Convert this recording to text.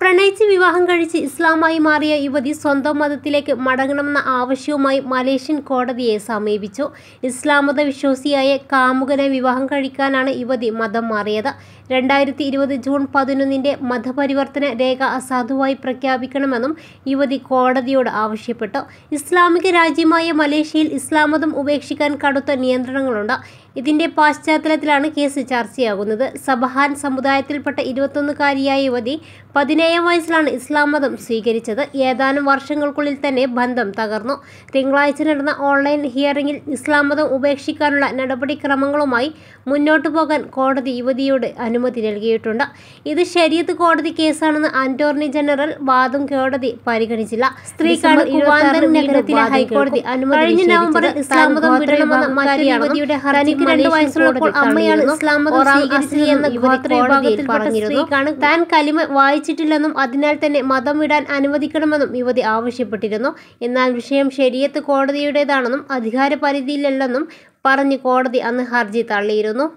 പ്രണയിച്ച് വിവാഹം കഴിച്ച് ഇസ്ലാമായി മാറിയ യുവതി സ്വന്തം മതത്തിലേക്ക് മടങ്ങണമെന്ന ആവശ്യവുമായി മലേഷ്യൻ കോടതിയെ സമീപിച്ചു ഇസ്ലാം മത വിശ്വാസിയായ കാമുകനെ വിവാഹം കഴിക്കാനാണ് യുവതി മതം മാറിയത് രണ്ടായിരത്തി ഇരുപത് ജൂൺ പതിനൊന്നിൻ്റെ മതപരിവർത്തന രേഖ അസാധുവായി പ്രഖ്യാപിക്കണമെന്നും യുവതി കോടതിയോട് ആവശ്യപ്പെട്ടു ഇസ്ലാമിക രാജ്യമായ മലേഷ്യയിൽ ഇസ്ലാം മതം ഉപേക്ഷിക്കാൻ കടുത്ത നിയന്ത്രണങ്ങളുണ്ട് ഇതിന്റെ പശ്ചാത്തലത്തിലാണ് കേസ് ചർച്ചയാകുന്നത് സബഹാൻ സമുദായത്തിൽപ്പെട്ട ഇരുപത്തൊന്നുകാരിയായ യുവതി പതിനേഴാം വയസ്സിലാണ് ഇസ്ലാം മതം സ്വീകരിച്ചത് ഏതാനും വർഷങ്ങൾക്കുള്ളിൽ തന്നെ ബന്ധം തകർന്നു തിങ്കളാഴ്ച നടന്ന ഓൺലൈൻ ഹിയറിംഗിൽ ഇസ്ലാം മതം ഉപേക്ഷിക്കാനുള്ള നടപടിക്രമങ്ങളുമായി മുന്നോട്ടു പോകാൻ കോടതി യുവതിയോട് അനുമതി നൽകിയിട്ടുണ്ട് ഇത് ശരിയത്ത് കോടതി കേസാണെന്ന് അറ്റോർണി ജനറൽ വാദം കോടതി പരിഗണിച്ചില്ല സ്ത്രീക്കാണ് നഗരത്തിലെ ഹൈക്കോടതി അനുമതി കഴിഞ്ഞ നവംബറിൽ ഇസ്ലാം മതം യുവതിയുടെ ഹർജി കുട്ടിക്ക് രണ്ട് വയസ്സുള്ളപ്പോൾ അമ്മയാണ് ഇസ്ലാം മതം സ്വീകരിച്ചത് എന്ന് ഗോത്ര സ്ത്രീക്കാണ് താൻ കലിമ വായിച്ചിട്ടില്ലെന്നും അതിനാൽ തന്നെ മതം വിടാൻ അനുവദിക്കണമെന്നും യുവതി ആവശ്യപ്പെട്ടിരുന്നു എന്നാൽ വിഷയം ശരിയത്ത് കോടതിയുടേതാണെന്നും അധികാര പരിധിയിലല്ലെന്നും പറഞ്ഞ് കോടതി അന്ന് ഹർജി തള്ളിയിരുന്നു